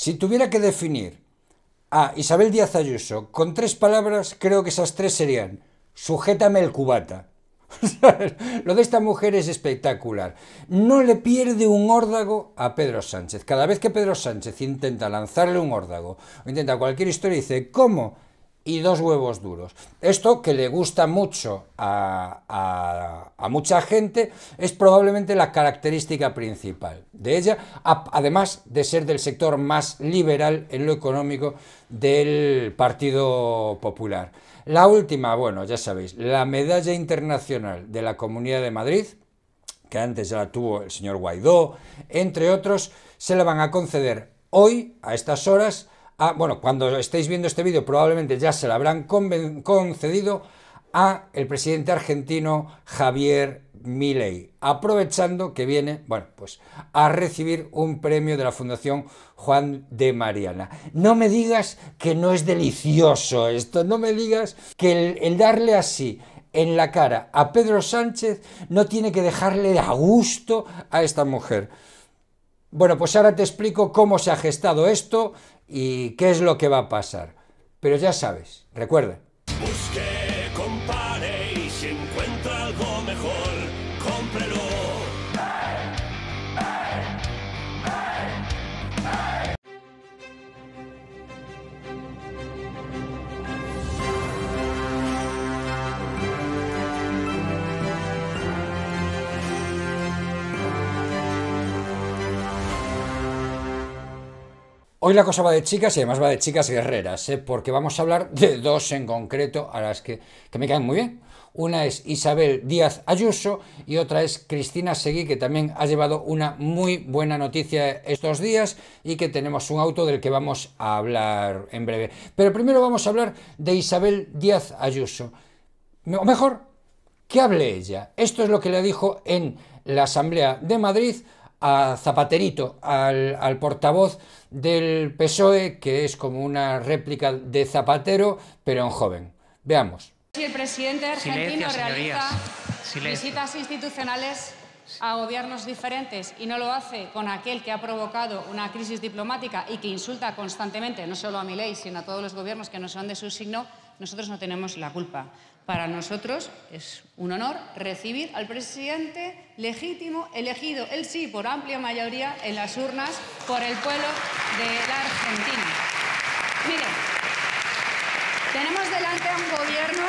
Si tuviera que definir a Isabel Díaz Ayuso con tres palabras, creo que esas tres serían, sujétame el cubata. Lo de esta mujer es espectacular. No le pierde un órdago a Pedro Sánchez. Cada vez que Pedro Sánchez intenta lanzarle un órdago o intenta cualquier historia, dice, ¿cómo? y dos huevos duros. Esto que le gusta mucho a, mucha gente es probablemente la característica principal de ella, además de ser del sector más liberal en lo económico del Partido Popular. La última, bueno, ya sabéis, la medalla internacional de la Comunidad de Madrid, que antes ya la tuvo el señor Guaidó, entre otros, se la van a conceder hoy, a estas horas, Ah, bueno, cuando estéis viendo este vídeo probablemente ya se lo habrán concedido a el presidente argentino Javier Milei, aprovechando que viene, bueno, pues a recibir un premio de la Fundación Juan de Mariana. No me digas que no es delicioso esto, no me digas que el, el darle así en la cara a Pedro Sánchez no tiene que dejarle a gusto a esta mujer. Bueno, pues ahora te explico cómo se ha gestado esto y qué es lo que va a pasar. Pero ya sabes, recuerda. Hoy la cosa va de chicas y además va de chicas guerreras, ¿eh? porque vamos a hablar de dos en concreto a las que, que me caen muy bien. Una es Isabel Díaz Ayuso y otra es Cristina Seguí, que también ha llevado una muy buena noticia estos días y que tenemos un auto del que vamos a hablar en breve. Pero primero vamos a hablar de Isabel Díaz Ayuso. O mejor, que hable ella. Esto es lo que le dijo en la Asamblea de Madrid a Zapaterito, al, portavoz del PSOE, que es como una réplica de Zapatero, pero en joven. Veamos. Si el presidente argentino realiza visitas institucionales a gobiernos diferentes y no lo hace con aquel que ha provocado una crisis diplomática y que insulta constantemente, no solo a mi ley, sino a todos los gobiernos que no son de su signo, nosotros no tenemos la culpa. Para nosotros es un honor recibir al presidente legítimo, elegido, él sí, por amplia mayoría en las urnas por el pueblo de la Argentina. Miren, tenemos delante a un gobierno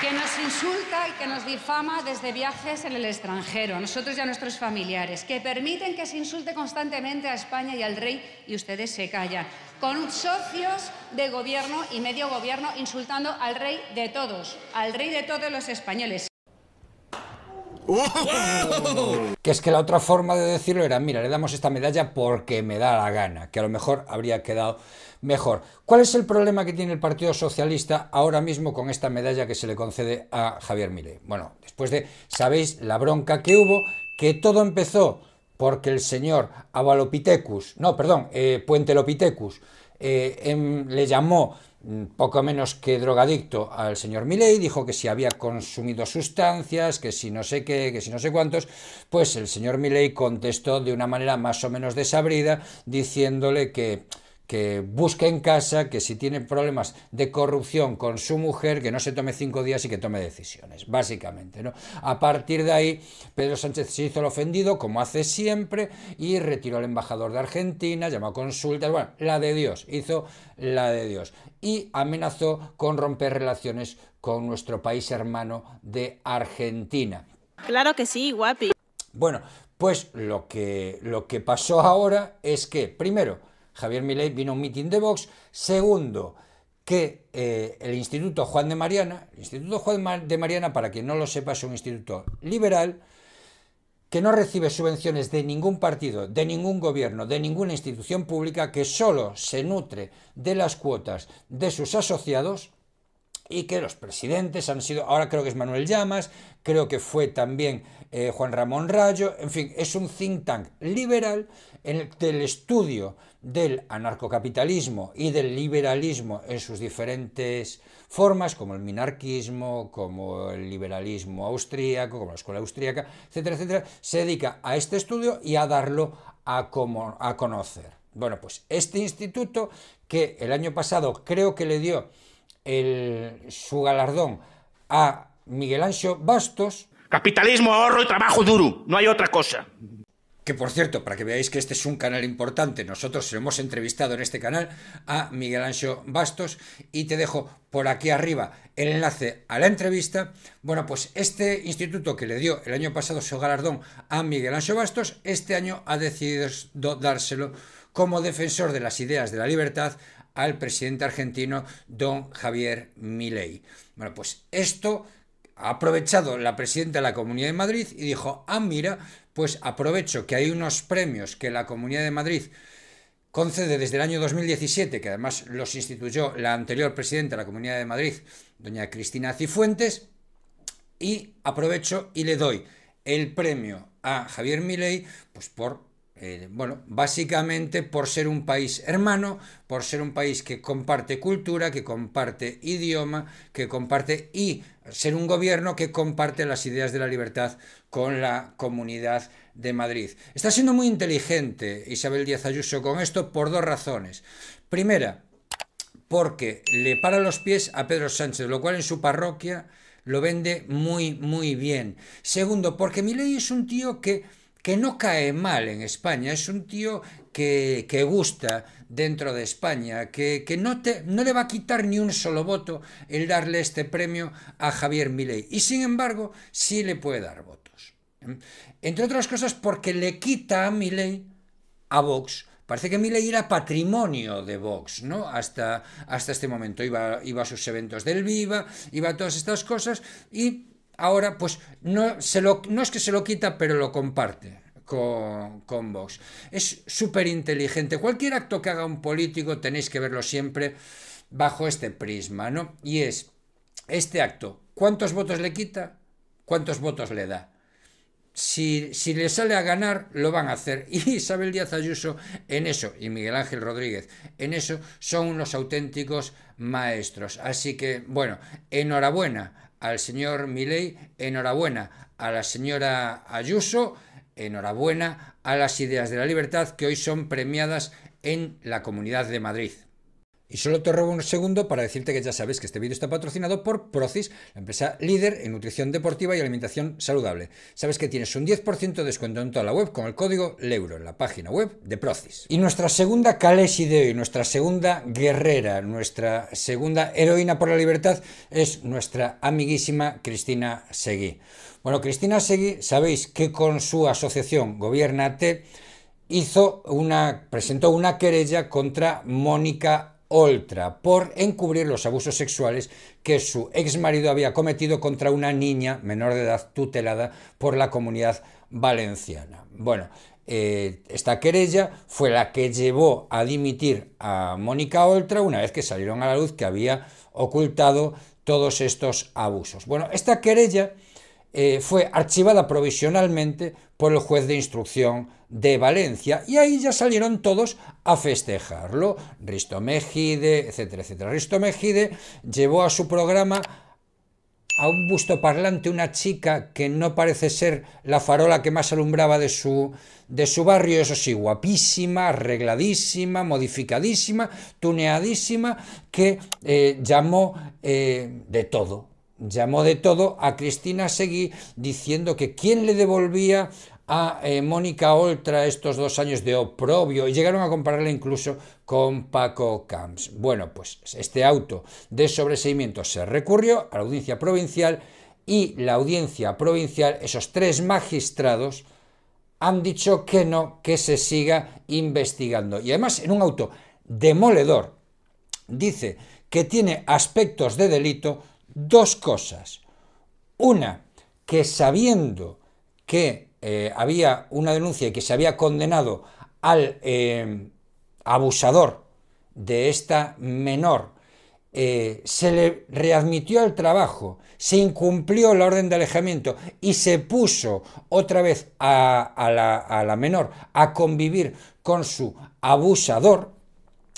que nos insulta y que nos difama desde viajes en el extranjero, a nosotros y a nuestros familiares, que permiten que se insulte constantemente a España y al rey y ustedes se callan con socios de gobierno y medio gobierno insultando al rey de todos, al rey de todos los españoles. Que es que la otra forma de decirlo era, mira, le damos esta medalla porque me da la gana, que a lo mejor habría quedado mejor. ¿Cuál es el problema que tiene el Partido Socialista ahora mismo con esta medalla que se le concede a Javier Milei? Bueno, después de, sabéis, la bronca que hubo, que todo empezó porque el señor Avalopithecus, no, perdón, eh, Puentelopithecus, eh, em, le llamó mm, poco menos que drogadicto al señor Milley, dijo que si había consumido sustancias, que si no sé qué, que si no sé cuántos, pues el señor Milley contestó de una manera más o menos desabrida, diciéndole que que busque en casa, que si tiene problemas de corrupción con su mujer, que no se tome cinco días y que tome decisiones, básicamente. ¿no? A partir de ahí, Pedro Sánchez se hizo el ofendido, como hace siempre, y retiró al embajador de Argentina, llamó a consultas, bueno, la de Dios, hizo la de Dios. Y amenazó con romper relaciones con nuestro país hermano de Argentina. Claro que sí, guapi. Bueno, pues lo que, lo que pasó ahora es que, primero, Javier Milei vino a un mitin de Vox. Segundo, que eh, el Instituto Juan de Mariana, el Instituto Juan de Mariana, para quien no lo sepa, es un instituto liberal que no recibe subvenciones de ningún partido, de ningún gobierno, de ninguna institución pública, que solo se nutre de las cuotas de sus asociados, y que los presidentes han sido, ahora creo que es Manuel Llamas, creo que fue también eh, Juan Ramón Rayo, en fin, es un think tank liberal en el del estudio del anarcocapitalismo y del liberalismo en sus diferentes formas, como el minarquismo, como el liberalismo austríaco, como la escuela austríaca, etcétera, etcétera, se dedica a este estudio y a darlo a, como, a conocer. Bueno, pues este instituto que el año pasado creo que le dio el, su galardón a Miguel Ancho Bastos. Capitalismo, ahorro y trabajo duro, no hay otra cosa. Que por cierto, para que veáis que este es un canal importante, nosotros hemos entrevistado en este canal a Miguel Ancho Bastos y te dejo por aquí arriba el enlace a la entrevista. Bueno, pues este instituto que le dio el año pasado su galardón a Miguel Ancho Bastos, este año ha decidido dárselo como defensor de las ideas de la libertad al presidente argentino don Javier Milei. Bueno, pues esto ha aprovechado la presidenta de la Comunidad de Madrid y dijo, ah, mira, pues aprovecho que hay unos premios que la Comunidad de Madrid concede desde el año 2017, que además los instituyó la anterior presidenta de la Comunidad de Madrid, doña Cristina Cifuentes, y aprovecho y le doy el premio a Javier Milei pues por eh, bueno, básicamente por ser un país hermano, por ser un país que comparte cultura, que comparte idioma, que comparte y ser un gobierno que comparte las ideas de la libertad con la comunidad de Madrid. Está siendo muy inteligente Isabel Díaz Ayuso con esto por dos razones. Primera, porque le para los pies a Pedro Sánchez, lo cual en su parroquia lo vende muy, muy bien. Segundo, porque Miley es un tío que que no cae mal en España, es un tío que, gusta dentro de España, que, no, te, no le va a quitar ni un solo voto el darle este premio a Javier Milei. Y sin embargo, sí le puede dar votos. Entre otras cosas porque le quita a Milei, a Vox, Parece que Milei era patrimonio de Vox, ¿no? Hasta, hasta este momento. Iba, iba a sus eventos del Viva, iba a todas estas cosas y ahora pues no, lo, no es que se lo quita, pero lo comparte. Con, Vox. Es súper inteligente. Cualquier acto que haga un político tenéis que verlo siempre bajo este prisma, ¿no? Y es este acto. ¿Cuántos votos le quita? ¿Cuántos votos le da? Si, si, le sale a ganar, lo van a hacer. Y Isabel Díaz Ayuso en eso, y Miguel Ángel Rodríguez en eso, son unos auténticos maestros. Así que, bueno, enhorabuena al señor Milei, enhorabuena. A la señora Ayuso, enhorabuena. A las ideas de la libertad que hoy son premiadas en la Comunidad de Madrid. Y solo te robo un segundo para decirte que ya sabes que este vídeo está patrocinado por Procis, la empresa líder en nutrición deportiva y alimentación saludable. Sabes que tienes un 10% de descuento en toda la web con el código LEURO en la página web de Procis. Y nuestra segunda cales y hoy, nuestra segunda guerrera, nuestra segunda heroína por la libertad es nuestra amiguísima Cristina Seguí. Bueno, Cristina Seguí, sabéis que con su asociación Gobiernate hizo una, presentó una querella contra Mónica Oltra por encubrir los abusos sexuales que su exmarido había cometido contra una niña menor de edad tutelada por la comunidad valenciana. Bueno, eh, esta querella fue la que llevó a dimitir a Mónica Oltra una vez que salieron a la luz que había ocultado todos estos abusos. Bueno, esta querella eh, fue archivada provisionalmente por el juez de instrucción de Valencia y ahí ya salieron todos a festejarlo. Risto Mejide, etcétera, etcétera. Risto Mejide llevó a su programa a un busto parlante una chica que no parece ser la farola que más alumbraba de su, de su barrio, eso sí, guapísima, arregladísima, modificadísima, tuneadísima, que eh, llamó eh, de todo, llamó de todo a Cristina Seguí diciendo que quién le devolvía a eh, Mónica Oltra estos dos años de oprobio y llegaron a compararla incluso con Paco Camps. Bueno, pues este auto de sobreseimiento se recurrió a la audiencia provincial y la audiencia provincial, esos tres magistrados, han dicho que no, que se siga investigando. Y además en un auto demoledor dice que tiene aspectos de delito dos cosas. Una, que sabiendo que eh, había una denuncia y que se había condenado al eh, abusador de esta menor, eh, se le readmitió al trabajo, se incumplió la orden de alejamiento y se puso otra vez a la menor a convivir con su abusador,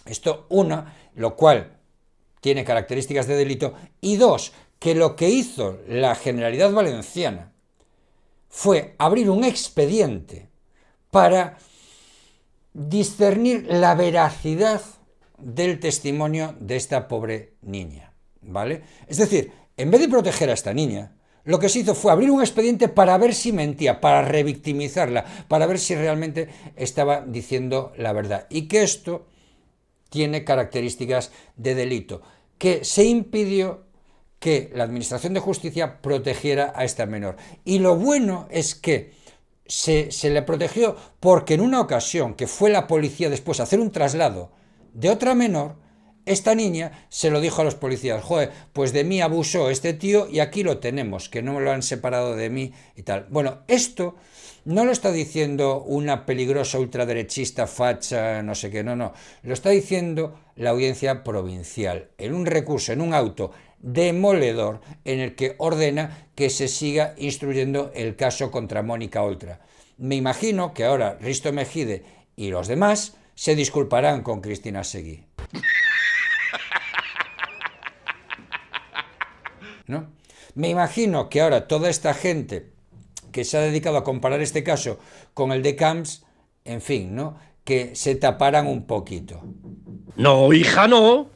esto una, lo cual tiene características de delito, y dos, que lo que hizo la Generalidad Valenciana fue abrir un expediente para discernir la veracidad del testimonio de esta pobre niña, ¿vale? Es decir, en vez de proteger a esta niña, lo que se hizo fue abrir un expediente para ver si mentía, para revictimizarla, para ver si realmente estaba diciendo la verdad. Y que esto tiene características de delito que se impidió que la Administración de Justicia protegiera a esta menor. Y lo bueno es que se, le protegió porque en una ocasión que fue la policía después a hacer un traslado de otra menor, esta niña se lo dijo a los policías, joder, pues de mí abusó este tío y aquí lo tenemos, que no me lo han separado de mí y tal. Bueno, esto no lo está diciendo una peligrosa ultraderechista, facha, no sé qué, no, no. Lo está diciendo la audiencia provincial, en un recurso, en un auto demoledor, en el que ordena que se siga instruyendo el caso contra Mónica Oltra. Me imagino que ahora Risto Mejide y los demás se disculparán con Cristina Seguí. Me imagino que ahora toda esta gente que se ha dedicado a comparar este caso con el de Camps, en fin, ¿no? Que se taparan un poquito. No, hija, no.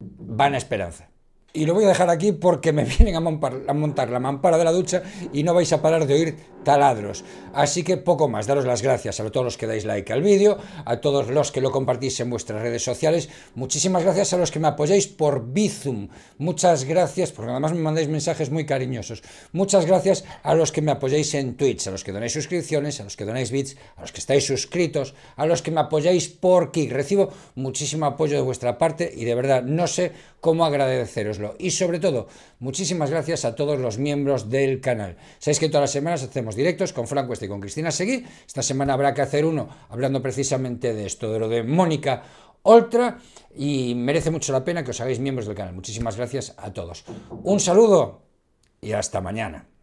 Van a esperanza. Y lo voy a dejar aquí porque me vienen a, a montar la mampara de la ducha y no vais a parar de oír taladros. Así que poco más, daros las gracias a todos los que dais like al vídeo, a todos los que lo compartís en vuestras redes sociales, muchísimas gracias a los que me apoyáis por Bizum, muchas gracias, porque además me mandáis mensajes muy cariñosos, muchas gracias a los que me apoyáis en Twitch, a los que donáis suscripciones, a los que donáis bits, a los que estáis suscritos, a los que me apoyáis por Kik. recibo muchísimo apoyo de vuestra parte y de verdad no sé cómo agradeceroslo. Y sobre todo, muchísimas gracias a todos los miembros del canal. Sabéis que todas las semanas hacemos directos con Franco Este y con Cristina Seguí. Esta semana habrá que hacer uno hablando precisamente de esto, de lo de Mónica Oltra, y merece mucho la pena que os hagáis miembros del canal. Muchísimas gracias a todos. Un saludo y hasta mañana.